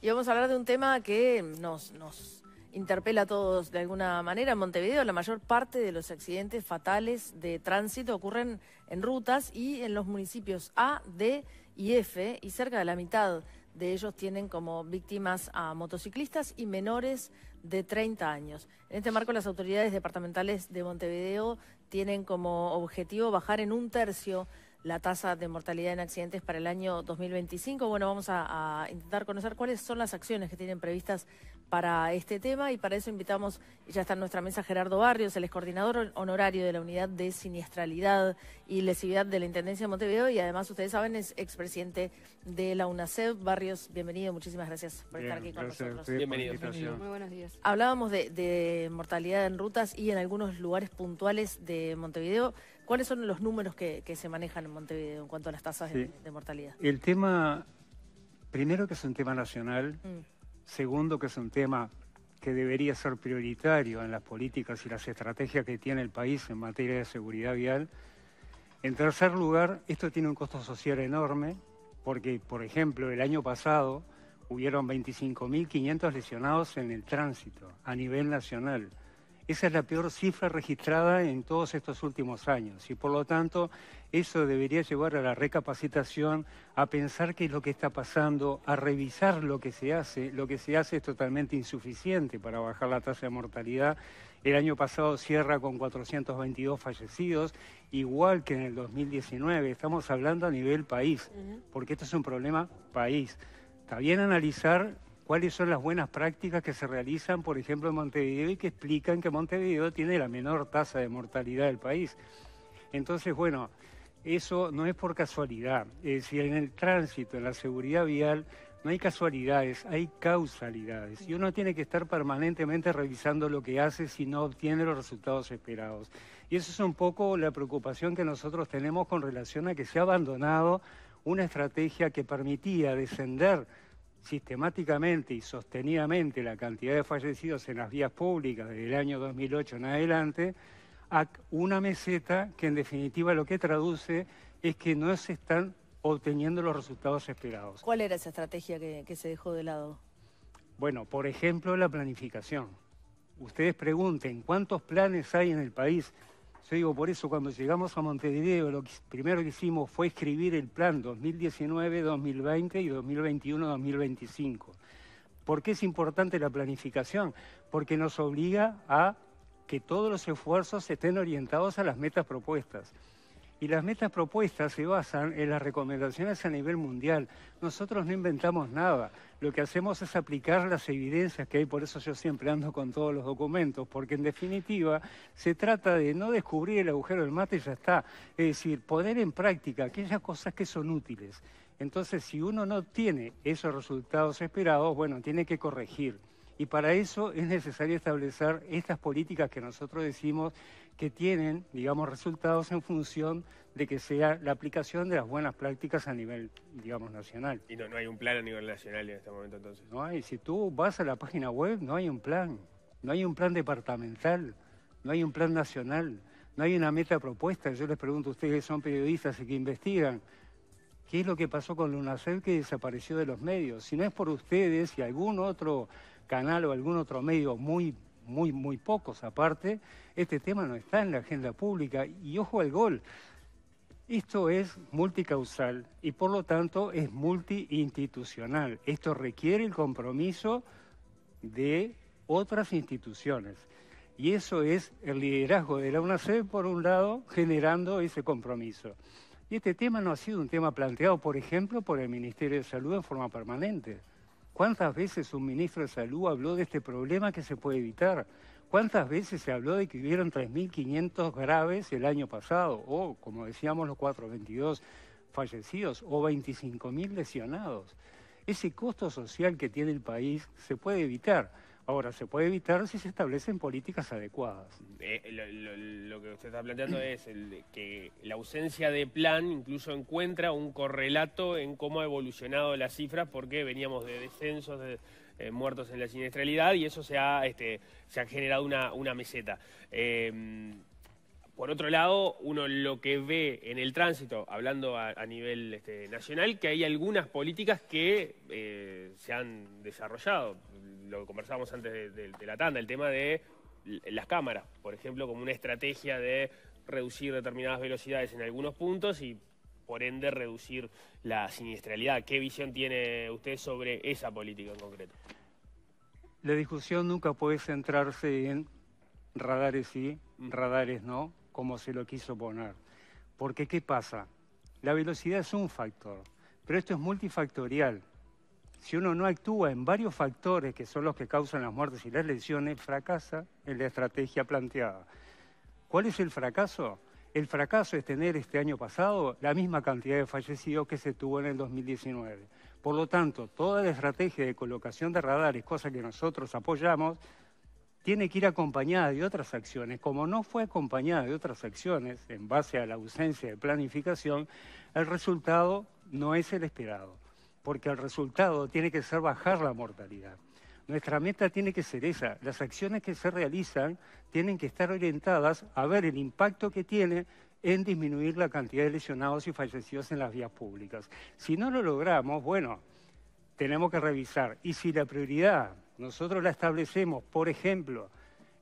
y vamos a hablar de un tema que nos, nos interpela a todos de alguna manera. En Montevideo la mayor parte de los accidentes fatales de tránsito ocurren en rutas y en los municipios A, D y F y cerca de la mitad de ellos tienen como víctimas a motociclistas y menores de 30 años. En este marco, las autoridades departamentales de Montevideo tienen como objetivo bajar en un tercio la tasa de mortalidad en accidentes para el año 2025. Bueno, vamos a, intentar conocer cuáles son las acciones que tienen previstas para este tema y para eso invitamos, ya está en nuestra mesa Gerardo Barrios, el excoordinador honorario de la Unidad de Siniestralidad y Lesividad de la Intendencia de Montevideo y además ustedes saben es expresidente de la UNACEP. Barrios, bienvenido, muchísimas gracias por estar aquí con nosotros. Bienvenido. Muy buenos días. Hablábamos de mortalidad en rutas y en algunos lugares puntuales de Montevideo. ¿Cuáles son los números que, se manejan en Montevideo en cuanto a las tasas de, mortalidad? El tema, primero que es un tema nacional, mm. segundo que es un tema que debería ser prioritario en las políticas y las estrategias que tiene el país en materia de seguridad vial. En tercer lugar, esto tiene un costo social enorme, porque, por ejemplo, el año pasado hubieron 25.500 lesionados en el tránsito a nivel nacional. Esa es la peor cifra registrada en todos estos últimos años y por lo tanto eso debería llevar a la recapacitación, a pensar qué es lo que está pasando, a revisar lo que se hace. Lo que se hace es totalmente insuficiente para bajar la tasa de mortalidad. El año pasado cierra con 422 fallecidos, igual que en el 2019. Estamos hablando a nivel país, porque esto es un problema país. Está bien analizar cuáles son las buenas prácticas que se realizan, por ejemplo, en Montevideo y que explican que Montevideo tiene la menor tasa de mortalidad del país. Entonces, bueno, eso no es por casualidad. Es decir, en el tránsito, en la seguridad vial, no hay casualidades, hay causalidades. Y uno tiene que estar permanentemente revisando lo que hace si no obtiene los resultados esperados. Y eso es un poco la preocupación que nosotros tenemos con relación a que se ha abandonado una estrategia que permitía descender sistemáticamente y sostenidamente la cantidad de fallecidos en las vías públicas desde el año 2008 en adelante, a una meseta que en definitiva lo que traduce es que no se están obteniendo los resultados esperados. ¿Cuál era esa estrategia que, que se dejó de lado? Bueno, por ejemplo, la planificación. Ustedes pregunten cuántos planes hay en el país yo digo, por eso cuando llegamos a Montevideo, lo primero que hicimos fue escribir el plan 2019, 2020 y 2021, 2025. ¿Por qué es importante la planificación? Porque nos obliga a que todos los esfuerzos estén orientados a las metas propuestas y las metas propuestas se basan en las recomendaciones a nivel mundial. Nosotros no inventamos nada, lo que hacemos es aplicar las evidencias que hay, por eso yo siempre ando con todos los documentos, porque en definitiva se trata de no descubrir el agujero del mate y ya está, es decir, poner en práctica aquellas cosas que son útiles. Entonces, si uno no tiene esos resultados esperados, bueno, tiene que corregir. Y para eso es necesario establecer estas políticas que nosotros decimos que tienen, digamos, resultados en función de que sea la aplicación de las buenas prácticas a nivel, digamos, nacional. Y no, hay un plan a nivel nacional en este momento entonces. No hay, si tú vas a la página web no hay un plan, no hay un plan departamental, no hay un plan nacional, no hay una meta propuesta. Yo les pregunto a ustedes que son periodistas y que investigan, ¿qué es lo que pasó con LUNACEL que desapareció de los medios? Si no es por ustedes y algún otro canal o algún otro medio, muy, muy, muy pocos aparte, este tema no está en la agenda pública. Y ojo al gol, esto es multicausal y por lo tanto es multiinstitucional. Esto requiere el compromiso de otras instituciones. Y eso es el liderazgo de la UNACE, por un lado, generando ese compromiso. Y este tema no ha sido un tema planteado, por ejemplo, por el Ministerio de Salud en forma permanente. ¿Cuántas veces un ministro de Salud habló de este problema que se puede evitar? ¿Cuántas veces se habló de que hubieron 3.500 graves el año pasado? O, como decíamos, los 422 fallecidos o 25.000 lesionados. Ese costo social que tiene el país se puede evitar. Ahora, se puede evitar si se establecen políticas adecuadas. Eh, lo, que usted está planteando es el, que la ausencia de plan incluso encuentra un correlato en cómo ha evolucionado la cifra, porque veníamos de descensos, de eh, muertos en la siniestralidad, y eso se ha, este, se ha generado una, meseta. Eh, por otro lado, uno lo que ve en el tránsito, hablando a, nivel este, nacional, que hay algunas políticas que eh, se han desarrollado. Lo que conversábamos antes de la tanda, el tema de las cámaras, por ejemplo, como una estrategia de reducir determinadas velocidades en algunos puntos y por ende reducir la siniestralidad. ¿Qué visión tiene usted sobre esa política en concreto? La discusión nunca puede centrarse en radares sí, mm. radares no, como se lo quiso poner. Porque ¿qué pasa? La velocidad es un factor, pero esto es multifactorial. Si uno no actúa en varios factores que son los que causan las muertes y las lesiones, fracasa en la estrategia planteada. ¿Cuál es el fracaso? El fracaso es tener este año pasado la misma cantidad de fallecidos que se tuvo en el 2019. Por lo tanto, toda la estrategia de colocación de radares, cosa que nosotros apoyamos, tiene que ir acompañada de otras acciones. Como no fue acompañada de otras acciones, en base a la ausencia de planificación, el resultado no es el esperado, porque el resultado tiene que ser bajar la mortalidad. Nuestra meta tiene que ser esa. Las acciones que se realizan tienen que estar orientadas a ver el impacto que tiene en disminuir la cantidad de lesionados y fallecidos en las vías públicas. Si no lo logramos, bueno, tenemos que revisar. Y si la prioridad nosotros la establecemos, por ejemplo,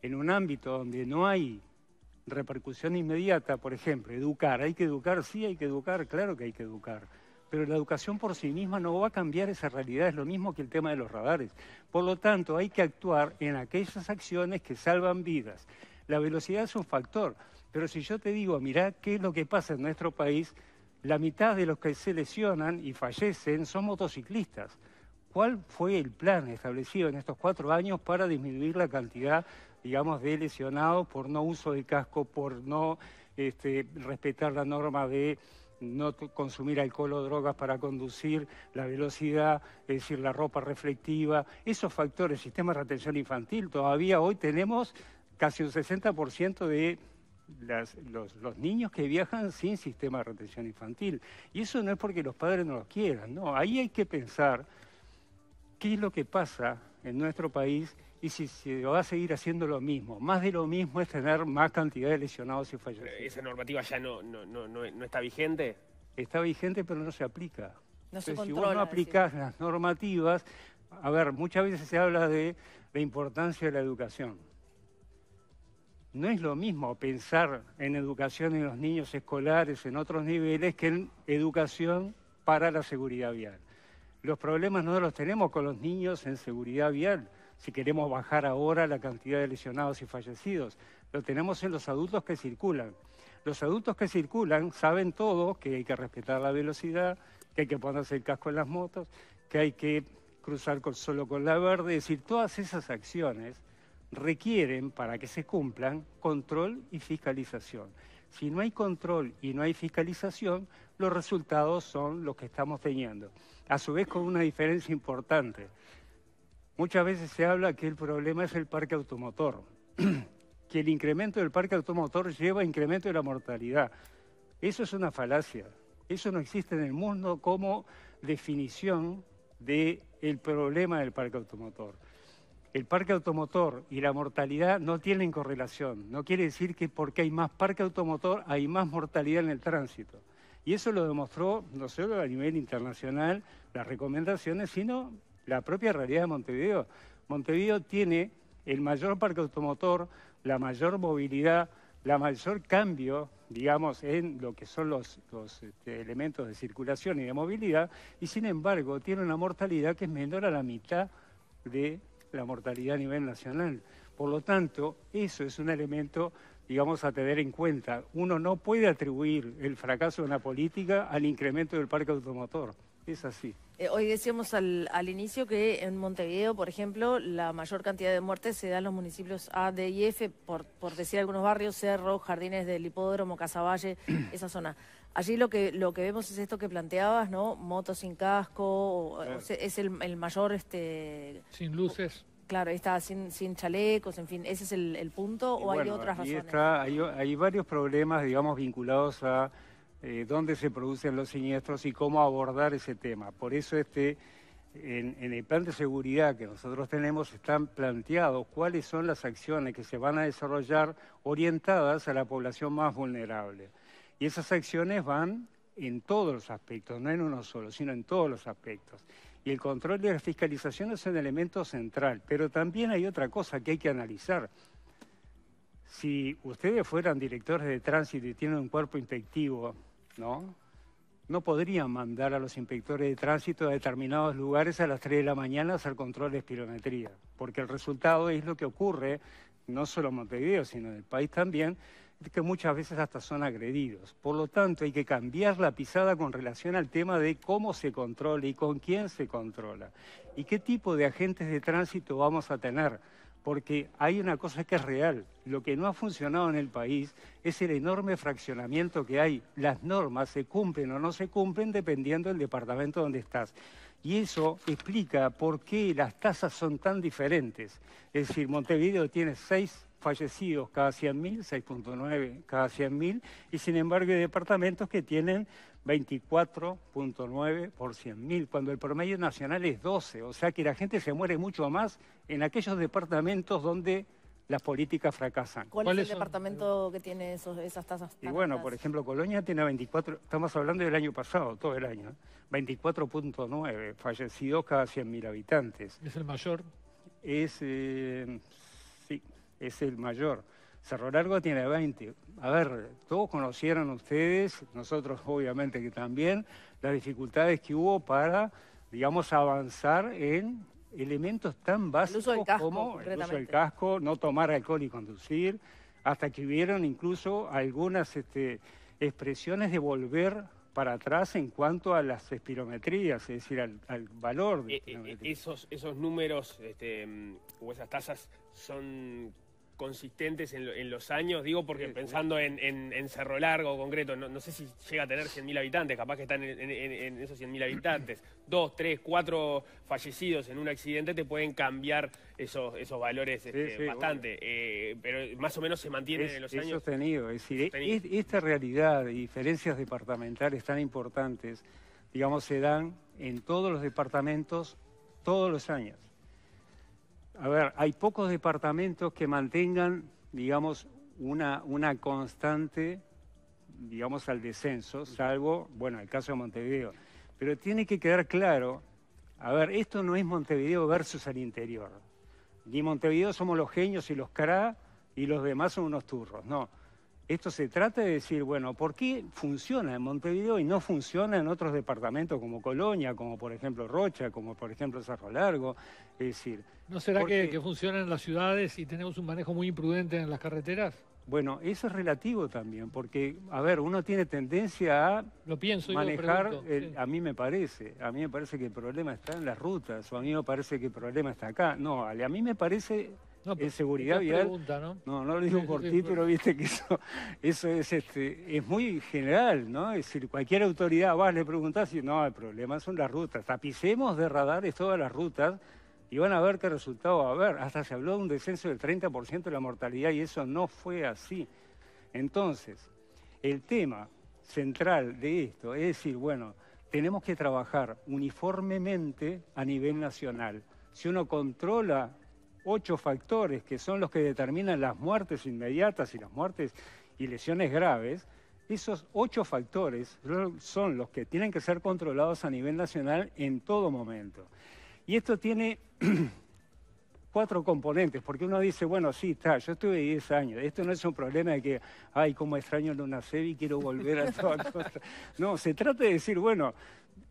en un ámbito donde no hay repercusión inmediata, por ejemplo, educar. Hay que educar, sí, hay que educar, claro que hay que educar. Pero la educación por sí misma no va a cambiar esa realidad, es lo mismo que el tema de los radares. Por lo tanto, hay que actuar en aquellas acciones que salvan vidas. La velocidad es un factor, pero si yo te digo, mirá qué es lo que pasa en nuestro país, la mitad de los que se lesionan y fallecen son motociclistas. ¿Cuál fue el plan establecido en estos cuatro años para disminuir la cantidad, digamos, de lesionados por no uso de casco, por no este, respetar la norma de no consumir alcohol o drogas para conducir, la velocidad, es decir, la ropa reflectiva, esos factores, sistema de retención infantil, todavía hoy tenemos casi un 60% de los, niños que viajan sin sistema de retención infantil. Y eso no es porque los padres no lo quieran, no, ahí hay que pensar qué es lo que pasa en nuestro país y si se va a seguir haciendo lo mismo. Más de lo mismo es tener más cantidad de lesionados y fallecidos. ¿Esa normativa ya no, no, está vigente? Está vigente, pero no se aplica. No se si vos no aplicás las normativas, a ver, muchas veces se habla de la importancia de la educación. No es lo mismo pensar en educación en los niños escolares, en otros niveles, que en educación para la seguridad vial. Los problemas no los tenemos con los niños en seguridad vial, si queremos bajar ahora la cantidad de lesionados y fallecidos. Lo tenemos en los adultos que circulan. Los adultos que circulan saben todo, que hay que respetar la velocidad, que hay que ponerse el casco en las motos, que hay que cruzar solo con la verde. Es decir, todas esas acciones requieren, para que se cumplan, control y fiscalización. Si no hay control y no hay fiscalización, los resultados son los que estamos teniendo. A su vez con una diferencia importante. Muchas veces se habla que el problema es el parque automotor, que el incremento del parque automotor lleva a incremento de la mortalidad. Eso es una falacia. Eso no existe en el mundo como definición del problema del parque automotor el parque automotor y la mortalidad no tienen correlación. No quiere decir que porque hay más parque automotor hay más mortalidad en el tránsito. Y eso lo demostró no solo a nivel internacional las recomendaciones, sino la propia realidad de Montevideo. Montevideo tiene el mayor parque automotor, la mayor movilidad, la mayor cambio, digamos, en lo que son los, este, elementos de circulación y de movilidad, y sin embargo tiene una mortalidad que es menor a la mitad de la mortalidad a nivel nacional. Por lo tanto, eso es un elemento, digamos, a tener en cuenta. Uno no puede atribuir el fracaso de una política al incremento del parque automotor. Es así. Eh, hoy decíamos al, inicio que en Montevideo, por ejemplo, la mayor cantidad de muertes se da en los municipios A, D y F, por, por decir algunos barrios, Cerro, Jardines del Hipódromo, Casaballe, esa zona. Allí lo que lo que vemos es esto que planteabas, ¿no? Motos sin casco, es el, mayor... este Sin luces. Claro, está, sin, sin chalecos, en fin, ¿ese es el, punto o hay otras razones? Está, hay varios problemas, digamos, vinculados a eh, dónde se producen los siniestros y cómo abordar ese tema. Por eso este, en, en el plan de seguridad que nosotros tenemos están planteados cuáles son las acciones que se van a desarrollar orientadas a la población más vulnerable. Y esas acciones van en todos los aspectos, no en uno solo, sino en todos los aspectos. Y el control y la fiscalización es un elemento central, pero también hay otra cosa que hay que analizar. Si ustedes fueran directores de tránsito y tienen un cuerpo inspectivo ¿no? No podrían mandar a los inspectores de tránsito a determinados lugares a las 3 de la mañana a hacer controles de espirometría, porque el resultado es lo que ocurre, no solo en Montevideo, sino en el país también, que muchas veces hasta son agredidos. Por lo tanto, hay que cambiar la pisada con relación al tema de cómo se controla y con quién se controla y qué tipo de agentes de tránsito vamos a tener porque hay una cosa que es real. Lo que no ha funcionado en el país es el enorme fraccionamiento que hay. Las normas se cumplen o no se cumplen dependiendo del departamento donde estás. Y eso explica por qué las tasas son tan diferentes. Es decir, Montevideo tiene seis fallecidos cada 100.000, 6.9 cada 100.000, y sin embargo hay departamentos que tienen 24.9 por 100.000, cuando el promedio nacional es 12, o sea que la gente se muere mucho más en aquellos departamentos donde las políticas fracasan. ¿Cuál, es el departamento que tiene esas tasas? Y bueno, por ejemplo, Colonia tiene 24, estamos hablando del año pasado, todo el año, 24.9 fallecidos cada 100.000 habitantes. ¿Es el mayor? Es, eh, es el mayor. Cerro Largo tiene 20. A ver, todos conocieron ustedes, nosotros obviamente que también, las dificultades que hubo para, digamos, avanzar en elementos tan básicos como el uso del casco, no tomar alcohol y conducir, hasta que hubieron incluso algunas este, expresiones de volver para atrás en cuanto a las espirometrías, es decir, al, valor de eh, eh, eh, esos, esos números este, mm, o esas tasas son consistentes en, los años, digo porque pensando en, Cerro Largo concreto, no, sé si llega a tener 100.000 habitantes, capaz que están en, esos 100.000 habitantes, dos, tres, cuatro fallecidos en un accidente te pueden cambiar esos, valores este, bastante, eh, pero más o menos se mantienen en los años. Sostenido, es decir, esta realidad y diferencias departamentales tan importantes, digamos, se dan en todos los departamentos todos los años. A ver, hay pocos departamentos que mantengan, digamos, una, una constante, digamos, al descenso, salvo, bueno, el caso de Montevideo. Pero tiene que quedar claro, a ver, esto no es Montevideo versus el interior. Ni Montevideo somos los genios y los cra y los demás son unos turros, no. Esto se trata de decir, bueno, ¿por qué funciona en Montevideo y no funciona en otros departamentos como Colonia, como por ejemplo Rocha, como por ejemplo Cerro Largo? Es decir... ¿No será que, que funciona en las ciudades y tenemos un manejo muy imprudente en las carreteras? Bueno, eso es relativo también, porque, a ver, uno tiene tendencia a lo pienso, manejar, a mí me parece, a mí me parece que el problema está en las rutas, o a mí me parece que el problema está acá. No, a mí me parece no, en seguridad vial. ¿no? lo digo por ti, pero viste que eso, este, es, muy general, ¿no? Es decir, cualquier autoridad vas, le preguntás y no, hay problema son las rutas. Tapicemos de radares todas las rutas y van a ver qué resultado va a haber. Hasta se habló de un descenso del 30% de la mortalidad y eso no fue así. Entonces, el tema central de esto es decir, bueno, tenemos que trabajar uniformemente a nivel nacional. Si uno controla ocho factores que son los que determinan las muertes inmediatas y las muertes y lesiones graves, esos ocho factores son los que tienen que ser controlados a nivel nacional en todo momento. Y esto tiene cuatro componentes, porque uno dice, bueno, sí, está, yo estuve 10 años, esto no es un problema de que, ay, cómo extraño Luna Sebi, y quiero volver a No, se trata de decir, bueno,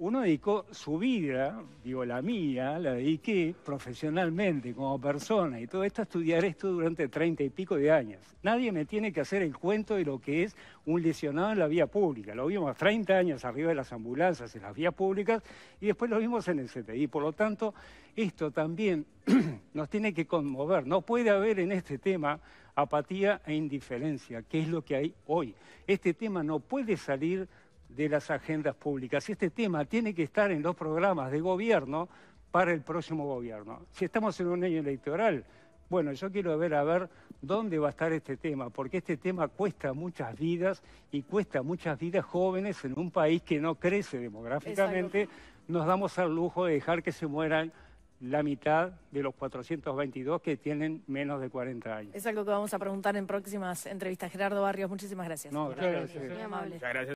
uno dedicó su vida, digo la mía, la dediqué profesionalmente como persona y todo esto a estudiar esto durante treinta y pico de años. Nadie me tiene que hacer el cuento de lo que es un lesionado en la vía pública. Lo vimos 30 años arriba de las ambulancias en las vías públicas y después lo vimos en el CTI. Por lo tanto, esto también nos tiene que conmover. No puede haber en este tema apatía e indiferencia, que es lo que hay hoy. Este tema no puede salir de las agendas públicas. Y este tema tiene que estar en los programas de gobierno para el próximo gobierno. Si estamos en un año electoral, bueno, yo quiero ver a ver dónde va a estar este tema, porque este tema cuesta muchas vidas y cuesta muchas vidas jóvenes en un país que no crece demográficamente. Nos damos al lujo de dejar que se mueran la mitad de los 422 que tienen menos de 40 años. Es algo que vamos a preguntar en próximas entrevistas. Gerardo Barrios, muchísimas gracias. No, gracias. Muy amable. gracias.